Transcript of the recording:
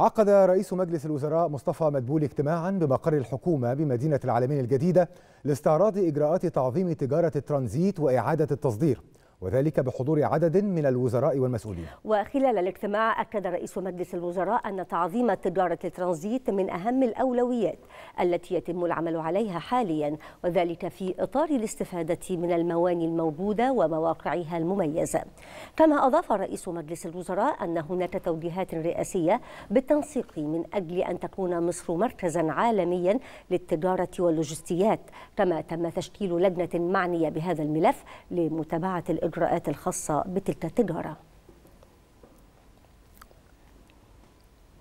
عقد رئيس مجلس الوزراء مصطفى مدبولي اجتماعا بمقر الحكومة بمدينة العالمين الجديدة لاستعراض إجراءات تعظيم تجارة الترانزيت وإعادة التصدير وذلك بحضور عدد من الوزراء والمسؤولين وخلال الاجتماع أكد رئيس مجلس الوزراء أن تعظيم تجارة الترانزيت من أهم الأولويات التي يتم العمل عليها حاليا وذلك في إطار الاستفادة من المواني الموجودة ومواقعها المميزة كما أضاف رئيس مجلس الوزراء أن هناك توجيهات رئاسية بالتنسيق من أجل أن تكون مصر مركزا عالميا للتجارة واللوجستيات كما تم تشكيل لجنة معنية بهذا الملف لمتابعة الإجراءات الإجراءات الخاصة بتلك التجارة